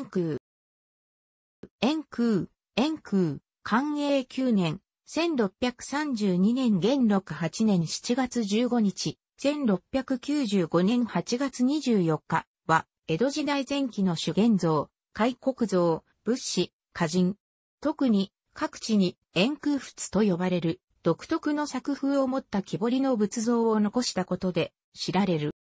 円空。円空、円空、寛永9年、1632年元禄8年7月15日、1695年8月24日は、江戸時代前期の主元像、開国像、物資、歌人。特に、各地に円空仏と呼ばれる、独特の作風を持った木彫りの仏像を残したことで知られる。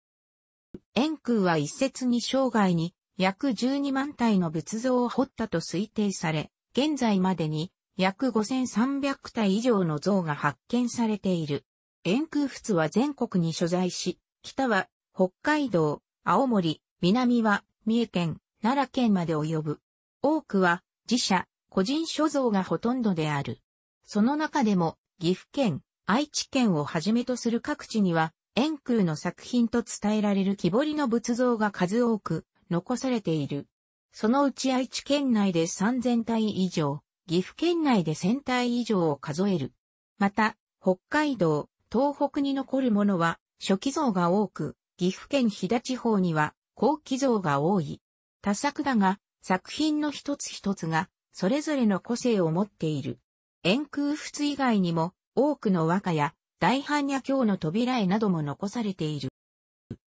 円空は一説に生涯に約12万体の仏像を彫ったと推定され、現在までに約5300体以上の像が発見されている。円空仏は全国に所在し、北は北海道、青森、南は三重県、奈良県まで及ぶ。多くは自社、個人所蔵がほとんどである。その中でも岐阜県、愛知県をはじめとする各地には、円空の作品と伝えられる木彫りの仏像が数多く残されている。そのうち愛知県内で3000体以上、岐阜県内で1000体以上を数える。また、北海道、東北に残るものは、初期像が多く、岐阜県飛騨地方には、後期像が多い。多作だが、作品の一つ一つが、それぞれの個性を持っている。円空仏以外にも、多くの和歌や、大般若経の扉絵なども残されている。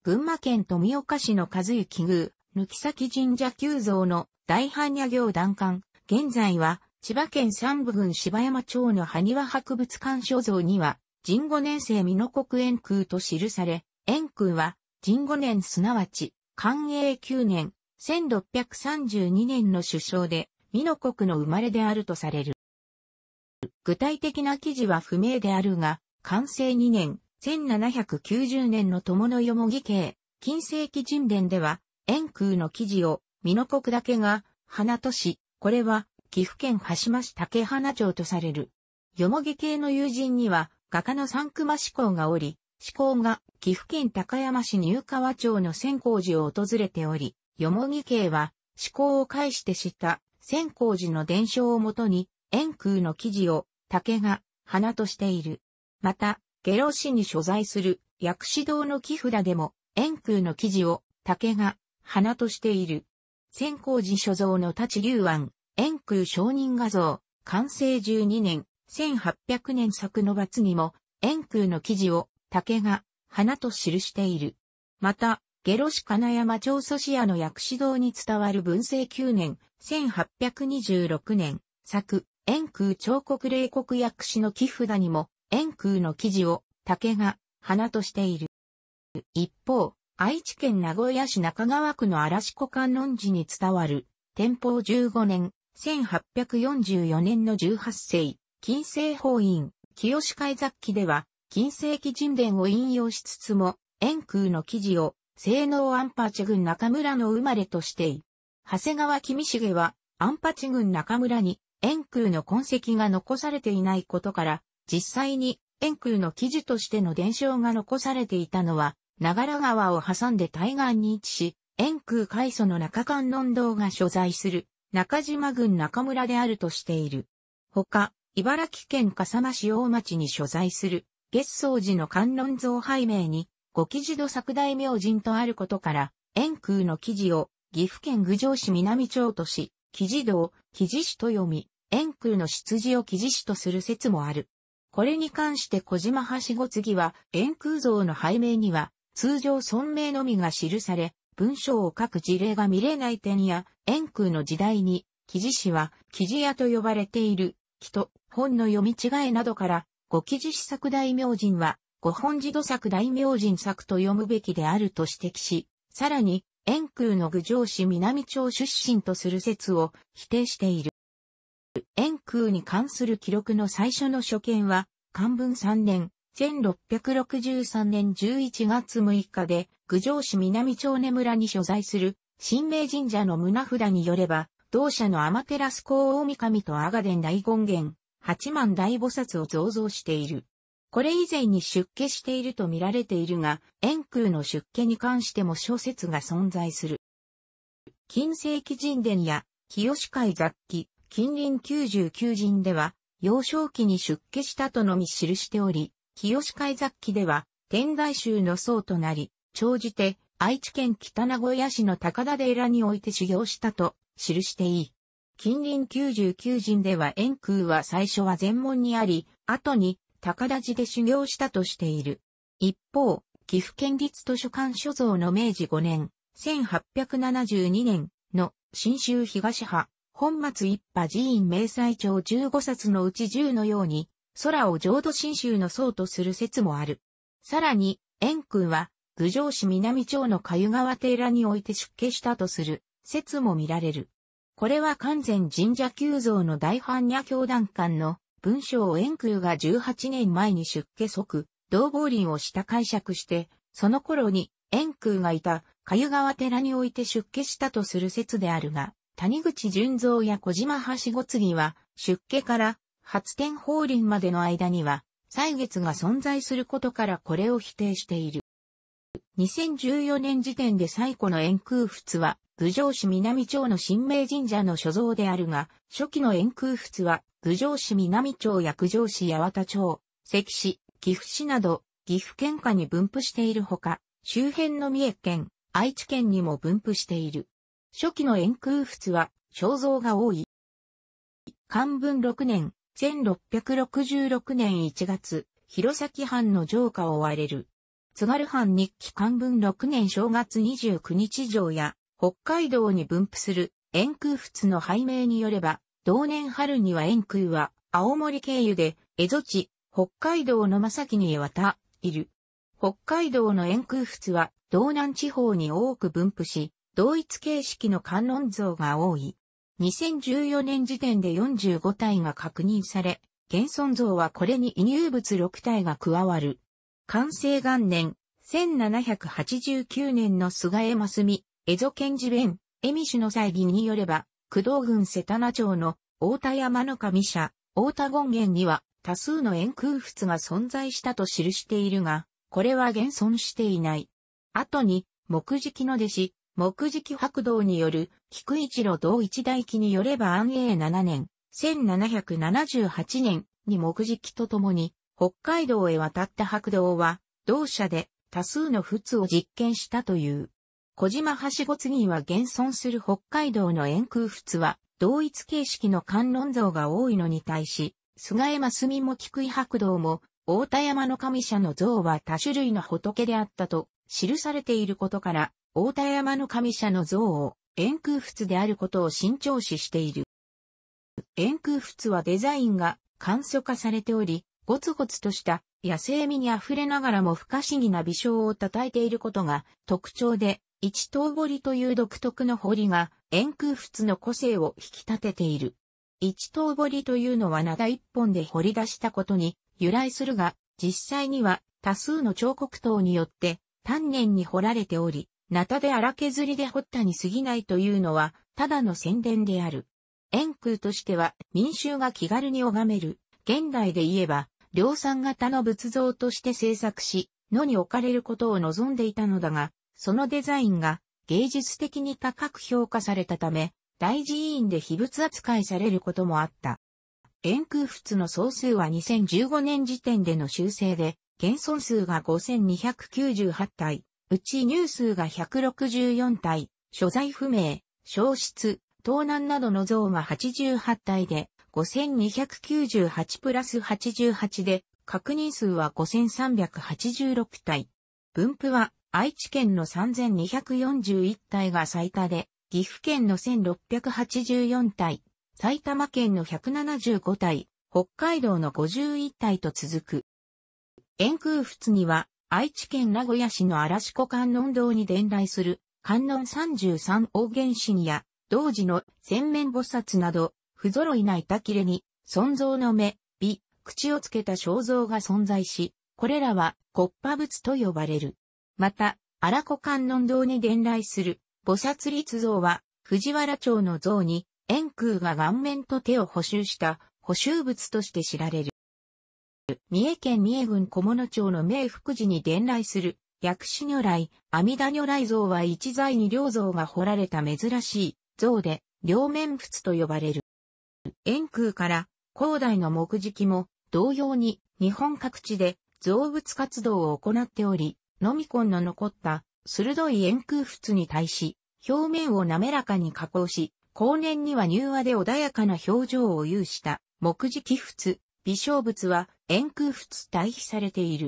群馬県富岡市の和幸宮、抜き先神社旧像の大般若行団館、現在は千葉県三部郡柴山町の埴輪博物館所像には、神五年生美濃国円空と記され、円空は、神五年すなわち、寛永9年、1632年の首相で、美濃国の生まれであるとされる。具体的な記事は不明であるが、完成2年、1790年の友のよもぎ系、近世紀神殿では、円空の記事を、美濃国だけが、花都市、これは、岐阜県羽島市竹花町とされる。よもぎ系の友人には、画家の三熊志向がおり、志向が岐阜県高山市入川町の仙光寺を訪れており、よもぎ系は志向を介して知った仙光寺の伝承をもとに、円空の記事を竹が花としている。また、下呂市に所在する薬師堂の木札でも円空の記事を竹が花としている。千光寺所蔵の立竜庵、円空承認画像、完成12年、1800年作の罰にも、円空の記事を竹が花と記している。また、下呂市金山町祖師屋の薬師堂に伝わる文政9年、1826年、作、円空彫刻霊国薬師の木札にも、円空の記事を竹が花としている。一方、愛知県名古屋市中川区の嵐子観音寺に伝わる、天保15年、1844年の18世、近世法院、清海雑記では、近世紀人伝を引用しつつも、円空の記事を、性能アンパチ郡中村の生まれとしてい。長谷川君重は、アンパチ郡中村に、円空の痕跡が残されていないことから、実際に、円空の記事としての伝承が残されていたのは、長良川を挟んで対岸に位置し、円空海祖の中観音堂が所在する中島郡中村であるとしている。ほか、茨城県笠間市大町に所在する月草寺の観音像拝名に、ご記事土作大明神とあることから、円空の記事を岐阜県郡上市南町とし、記事堂、記事史と読み、円空の出自を記事史とする説もある。これに関して小島橋しご次は、円空像の拝名には、通常存名のみが記され、文章を書く事例が見れない点や、円空の時代に、記事誌は、記事屋と呼ばれている、木と、本の読み違えなどから、ご記事試作大名人は、ご本自度作大名人作と読むべきであると指摘し、さらに、円空の郡上市南町出身とする説を否定している。円空に関する記録の最初の所見は、漢文3年、1663年11月6日で、郡上市南町根村に所在する、神明神社の胸札によれば、同社の天照公大神と阿賀伝大権現、八幡大菩薩を造像している。これ以前に出家していると見られているが、円空の出家に関しても諸説が存在する。近世紀神殿や清海雑記、近隣九十九人では、幼少期に出家したとのみ記しており、清海雑記では、天台宗の僧となり、長じて、愛知県北名古屋市の高田寺において修行したと、記していい。近隣九十九人では円空は最初は全門にあり、後に高田寺で修行したとしている。一方、岐阜県立図書館所蔵の明治5年、1872年の新州東派、本末一派寺院明細帳15冊のうち10のように、空を浄土真宗の僧とする説もある。さらに、円空は、郡上市南町の粥川寺において出家したとする説も見られる。これは完全神社急造の大般若教団間の文章を円空が18年前に出家即、同房林をした解釈して、その頃に円空がいた粥川寺において出家したとする説であるが、谷口純造や小島橋ご次は出家から発展法輪までの間には、歳月が存在することからこれを否定している。2014年時点で最古の円空仏は、郡上市南町の神明神社の所蔵であるが、初期の円空仏は、郡上市南町や郡上市八幡町、関市、岐阜市など、岐阜県下に分布しているほか、周辺の三重県、愛知県にも分布している。初期の円空仏は、肖像が多い。漢文6年、1666年1月、弘前藩の城下を追われる。津軽藩日記漢文6年正月29日城や、北海道に分布する円空仏の拝命によれば、同年春には円空は青森経由で蝦夷地、北海道の正木に渡、いる。北海道の円空仏は道南地方に多く分布し、同一形式の観音像が多い。2014年時点で45体が確認され、現存像はこれに移入物6体が加わる。完成元年、1789年の菅江真澄、蝦夷賢治弁、江見主の祭儀によれば、工藤郡瀬田名町の大田山の神社、大田権現には多数の円空仏が存在したと記しているが、これは現存していない。後に、木敷の弟子、木敷白道による、菊一路道一代記によれば安永7年、1778年に木敷と共に、北海道へ渡った白道は、同社で多数の仏を実験したという。小島はしご次は現存する北海道の円空仏は、同一形式の観音像が多いのに対し、菅山澄も菊井白道も、大田山の神社の像は多種類の仏であったと記されていることから、大田山の神社の像を、円空仏であることを新調視している。円空仏はデザインが簡素化されており、ゴツゴツとした野生味に溢れながらも不可思議な微笑を叩いていることが特徴で、一頭りという独特の彫りが円空仏の個性を引き立てている。一頭りというのは灘一本で彫り出したことに由来するが、実際には多数の彫刻刀によって丹念に彫られており、ナタで荒削りで掘ったに過ぎないというのは、ただの宣伝である。円空としては、民衆が気軽に拝める、現代で言えば、量産型の仏像として制作し、野に置かれることを望んでいたのだが、そのデザインが芸術的に高く評価されたため、大寺院で秘仏扱いされることもあった。円空仏の総数は2015年時点での修正で、現存数が5298体。うち入数が164体、所在不明、消失、盗難などの像が88体で、5298プラス88で、確認数は5386体。分布は愛知県の3241体が最多で、岐阜県の1684体、埼玉県の175体、北海道の51体と続く。円空仏には愛知県名古屋市の嵐子観音堂に伝来する観音三十三王原神や同時の洗面菩薩など不揃いな板切れに尊像の目、美、口をつけた肖像が存在し、これらは国破物と呼ばれる。また、荒子観音堂に伝来する菩薩立像は藤原町の像に円空が顔面と手を補修した補修物として知られる。三重県三重郡小物町の名福寺に伝来する、薬師如来、阿弥陀如来像は一材に両像が彫られた珍しい像で、両面仏と呼ばれる。円空から広大の木敷も同様に日本各地で造物活動を行っており、のみこんの残った鋭い円空仏に対し、表面を滑らかに加工し、後年には柔和で穏やかな表情を有した木敷仏、微小仏は円空仏対比されている。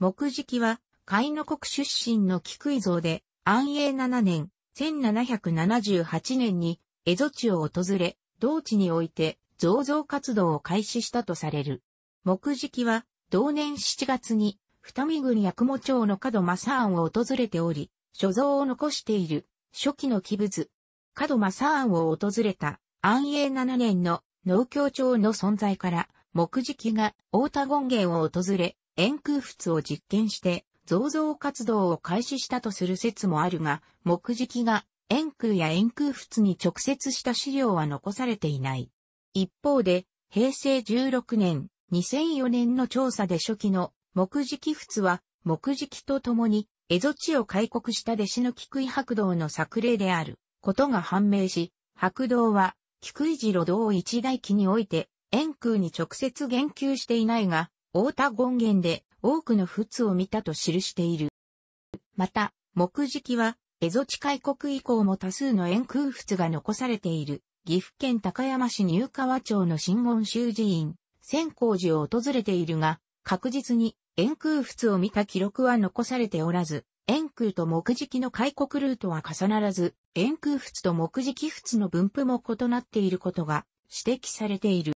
木敷は、海の国出身の菊井像で、安永7年、1778年に、蝦夷地を訪れ、同地において、造造活動を開始したとされる。木敷は、同年7月に、二見郡八雲町の角正庵を訪れており、所蔵を残している、初期の器物。角正庵を訪れた、安永7年の農協町の存在から、木敷が大田権現を訪れ、円空仏を実験して造造活動を開始したとする説もあるが、木敷が円空や円空仏に直接した資料は残されていない。一方で、平成16年、2004年の調査で初期の木敷仏は、木敷とと共に、蝦夷地を開国した弟子の菊井白道の作例であることが判明し、白道は菊井寺路道一代記において、円空に直接言及していないが、大田権現で多くの仏を見たと記している。また、木敷は、蝦夷地開国以降も多数の円空仏が残されている、岐阜県高山市入川町の新言宗寺院、仙光寺を訪れているが、確実に円空仏を見た記録は残されておらず、円空と木敷の開国ルートは重ならず、円空仏と木敷仏の分布も異なっていることが指摘されている。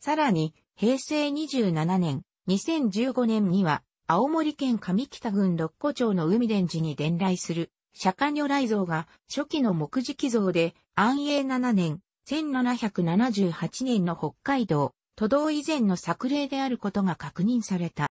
さらに、平成27年、2015年には、青森県上北郡六古町の海伝寺に伝来する、釈迦如来像が初期の木磁像で、安永7年、1778年の北海道、都道以前の作例であることが確認された。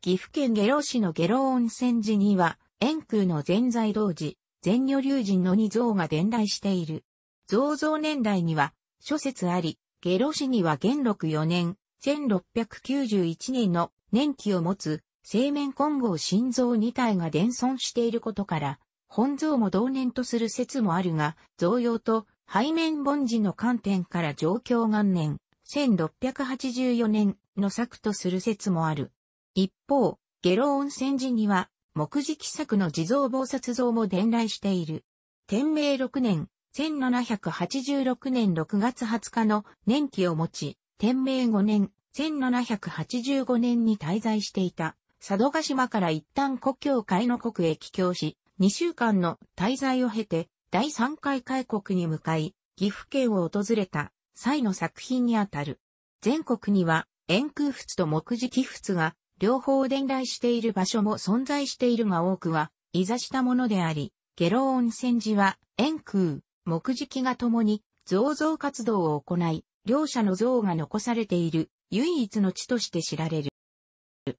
岐阜県下呂市の下呂温泉寺には、円空の全財同寺、全女流人の二像が伝来している。造像年代には、諸説あり、下呂市には元禄4年、1691年の年期を持つ、青麺混合心臓2体が伝存していることから、本像も同年とする説もあるが、造用と背面凡事の観点から状況元年、1684年の作とする説もある。一方、下呂温泉寺には、木磁記作の地蔵菩薩像も伝来している。天明6年、1786年6月20日の年期を持ち、天明5年、1785年に滞在していた、佐渡島から一旦故郷海の国へ帰郷し、2週間の滞在を経て、第3回開国に向かい、岐阜県を訪れた際の作品にあたる。全国には、円空仏と木磁器仏が、両方伝来している場所も存在しているが多くは、いざしたものであり、下呂温泉寺は、円空、木敷が共に造像活動を行い、両者の像が残されている唯一の地として知られる。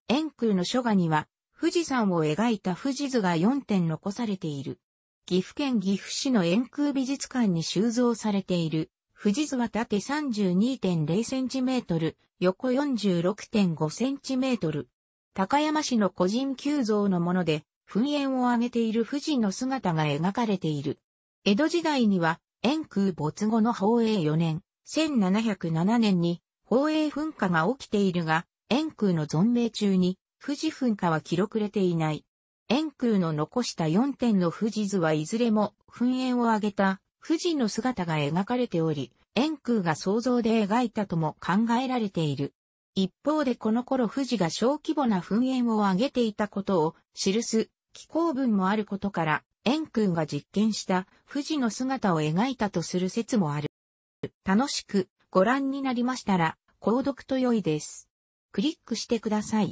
円空の書画には富士山を描いた富士図が4点残されている。岐阜県岐阜市の円空美術館に収蔵されている富士図は縦 32.0cm、横 46.5cm。高山市の個人急像のもので、噴煙を上げている富士の姿が描かれている。江戸時代には、円空没後の宝永4年、1707年に、宝永噴火が起きているが、円空の存命中に、富士噴火は記録れていない。円空の残した4点の富士図はいずれも噴煙を上げた富士の姿が描かれており、円空が想像で描いたとも考えられている。一方でこの頃富士が小規模な噴煙を上げていたことを記す気候文もあることから、円空が実験した富士の姿を描いたとする説もある。楽しくご覧になりましたら、購読と良いです。クリックしてください。